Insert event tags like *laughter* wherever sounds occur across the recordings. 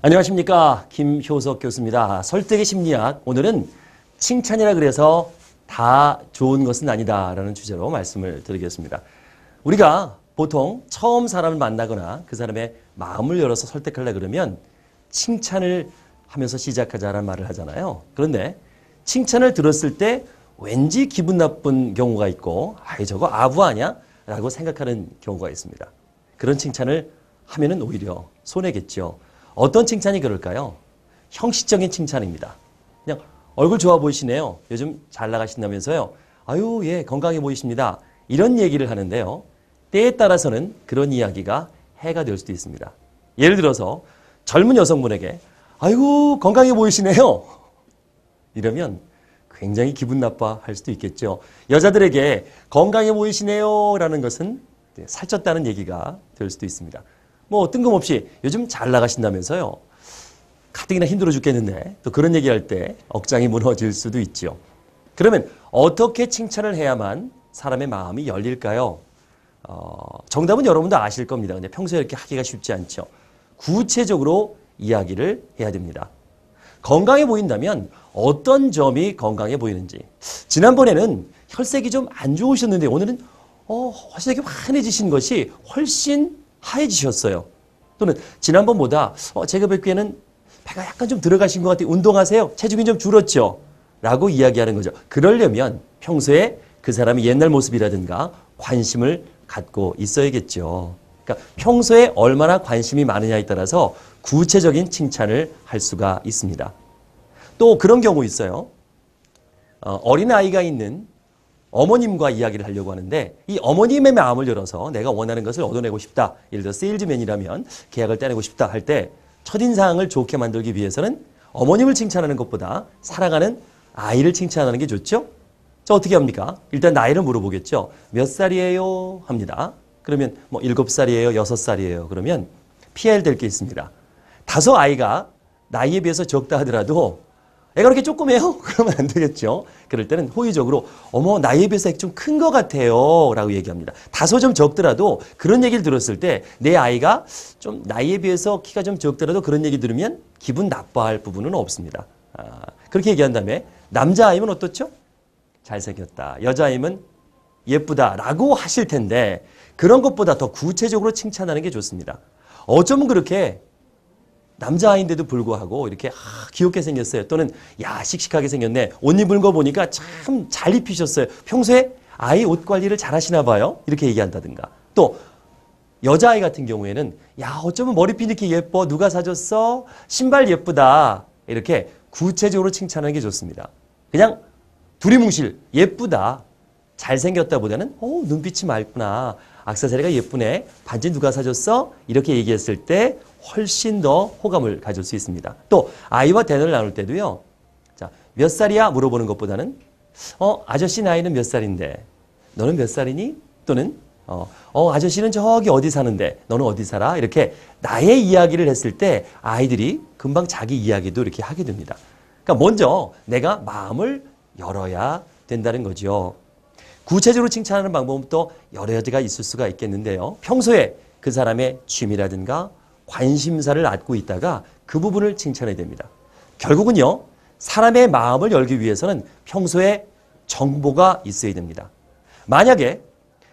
안녕하십니까. 김효석 교수입니다. 설득의 심리학. 오늘은 칭찬이라 그래서 다 좋은 것은 아니다라는 주제로 말씀을 드리겠습니다. 우리가 보통 처음 사람을 만나거나 그 사람의 마음을 열어서 설득하려 그러면 칭찬을 하면서 시작하자라는 말을 하잖아요. 그런데 칭찬을 들었을 때 왠지 기분 나쁜 경우가 있고 아이 저거 아부 하냐 라고 생각하는 경우가 있습니다. 그런 칭찬을 하면은 오히려 손해겠죠. 어떤 칭찬이 그럴까요? 형식적인 칭찬입니다. 그냥 얼굴 좋아 보이시네요. 요즘 잘 나가신다면서요. 아유, 예, 건강해 보이십니다. 이런 얘기를 하는데요. 때에 따라서는 그런 이야기가 해가 될 수도 있습니다. 예를 들어서 젊은 여성분에게 아이고, 건강해 보이시네요. 이러면 굉장히 기분 나빠할 수도 있겠죠. 여자들에게 건강해 보이시네요. 라는 것은 살쪘다는 얘기가 될 수도 있습니다. 뭐 뜬금없이 요즘 잘 나가신다면서요. 가뜩이나 힘들어 죽겠는데 또 그런 얘기할 때 억장이 무너질 수도 있죠 그러면 어떻게 칭찬을 해야만 사람의 마음이 열릴까요? 어, 정답은 여러분도 아실 겁니다. 근데 평소에 이렇게 하기가 쉽지 않죠. 구체적으로 이야기를 해야 됩니다. 건강해 보인다면 어떤 점이 건강해 보이는지. 지난번에는 혈색이 좀 안 좋으셨는데 오늘은 어, 혈색이 환해지신 것이 훨씬 하얘지셨어요. 또는 지난번보다 어, 제가 뵙기에는 배가 약간 좀 들어가신 것 같아요. 운동하세요. 체중이 좀 줄었죠. 라고 이야기하는 거죠. 그러려면 평소에 그 사람의 옛날 모습이라든가 관심을 갖고 있어야겠죠. 그러니까 평소에 얼마나 관심이 많으냐에 따라서 구체적인 칭찬을 할 수가 있습니다. 또 그런 경우 있어요. 어, 어린아이가 있는 어머님과 이야기를 하려고 하는데 이 어머님의 마음을 열어서 내가 원하는 것을 얻어내고 싶다. 예를 들어 세일즈맨이라면 계약을 따내고 싶다 할 때 첫인상을 좋게 만들기 위해서는 어머님을 칭찬하는 것보다 사랑하는 아이를 칭찬하는 게 좋죠? 자, 어떻게 합니까? 일단 나이를 물어보겠죠. 몇 살이에요? 합니다. 그러면 뭐 일곱 살이에요? 여섯 살이에요? 그러면 피해야 될게 있습니다. 다소 아이가 나이에 비해서 적다 하더라도 애가 그렇게 조그매요? *laughs* 그러면 안 되겠죠. 그럴 때는 호의적으로 어머 나이에 비해서 좀 큰 것 같아요 라고 얘기합니다. 다소 좀 적더라도 그런 얘기를 들었을 때 내 아이가 좀 나이에 비해서 키가 좀 적더라도 그런 얘기 들으면 기분 나빠할 부분은 없습니다. 아, 그렇게 얘기한 다음에 남자아이면 어떻죠? 잘생겼다. 여자아이면 예쁘다 라고 하실 텐데 그런 것보다 더 구체적으로 칭찬하는 게 좋습니다. 어쩌면 그렇게 남자아인데도 이 불구하고 이렇게 아, 귀엽게 생겼어요. 또는 야 씩씩하게 생겼네. 옷 입은 거 보니까 참 잘 입히셨어요. 평소에 아이 옷 관리를 잘 하시나 봐요. 이렇게 얘기한다든가. 또 여자아이 같은 경우에는 야 어쩌면 머리핀 이렇게 예뻐. 누가 사줬어? 신발 예쁘다. 이렇게 구체적으로 칭찬하는 게 좋습니다. 그냥 두리뭉실 예쁘다. 잘생겼다 보다는 어 눈빛이 맑구나. 악세사리가 예쁘네. 반지 누가 사줬어? 이렇게 얘기했을 때 훨씬 더 호감을 가질 수 있습니다. 또 아이와 대화를 나눌 때도요. 자, 몇 살이야 물어보는 것보다는 어, 아저씨 나이는 몇 살인데 너는 몇 살이니? 또는 어, 어, 아저씨는 저기 어디 사는데 너는 어디 살아? 이렇게 나의 이야기를 했을 때 아이들이 금방 자기 이야기도 이렇게 하게 됩니다. 그러니까 먼저 내가 마음을 열어야 된다는 거죠. 구체적으로 칭찬하는 방법은 또 여러 가지가 있을 수가 있겠는데요. 평소에 그 사람의 취미라든가 관심사를 안고 있다가 그 부분을 칭찬해야 됩니다. 결국은요. 사람의 마음을 열기 위해서는 평소에 정보가 있어야 됩니다. 만약에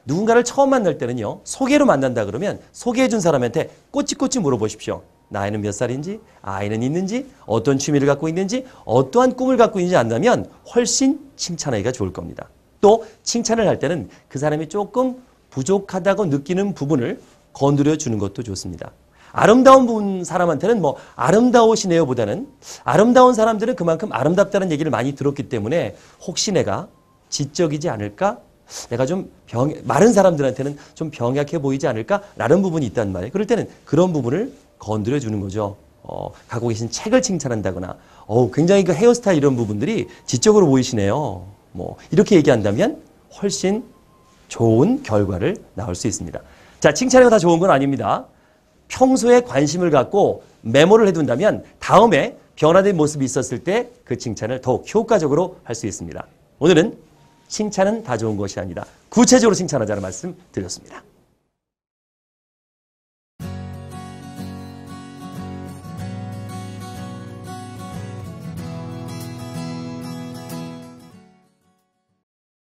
누군가를 처음 만날 때는요. 소개로 만난다 그러면 소개해 준 사람한테 꼬치꼬치 물어보십시오. 나이는 몇 살인지, 아이는 있는지, 어떤 취미를 갖고 있는지, 어떠한 꿈을 갖고 있는지 안다면 훨씬 칭찬하기가 좋을 겁니다. 또 칭찬을 할 때는 그 사람이 조금 부족하다고 느끼는 부분을 건드려 주는 것도 좋습니다. 아름다운 분 사람한테는 뭐 아름다우시네요 보다는 아름다운 사람들은 그만큼 아름답다는 얘기를 많이 들었기 때문에 혹시 내가 지적이지 않을까? 내가 좀 병, 마른 사람들한테는 좀 병약해 보이지 않을까라는 부분이 있단 말이에요. 그럴 때는 그런 부분을 건드려 주는 거죠. 어, 갖고 계신 책을 칭찬한다거나, 어 굉장히 그 헤어스타일 이런 부분들이 지적으로 보이시네요. 뭐, 이렇게 얘기한다면 훨씬 좋은 결과를 나올 수 있습니다. 자, 칭찬이다 해 좋은 건 아닙니다. 평소에 관심을 갖고 메모를 해둔다면 다음에 변화된 모습이 있었을 때 그 칭찬을 더욱 효과적으로 할 수 있습니다. 오늘은 칭찬은 다 좋은 것이 아니다. 구체적으로 칭찬하자는 말씀 드렸습니다.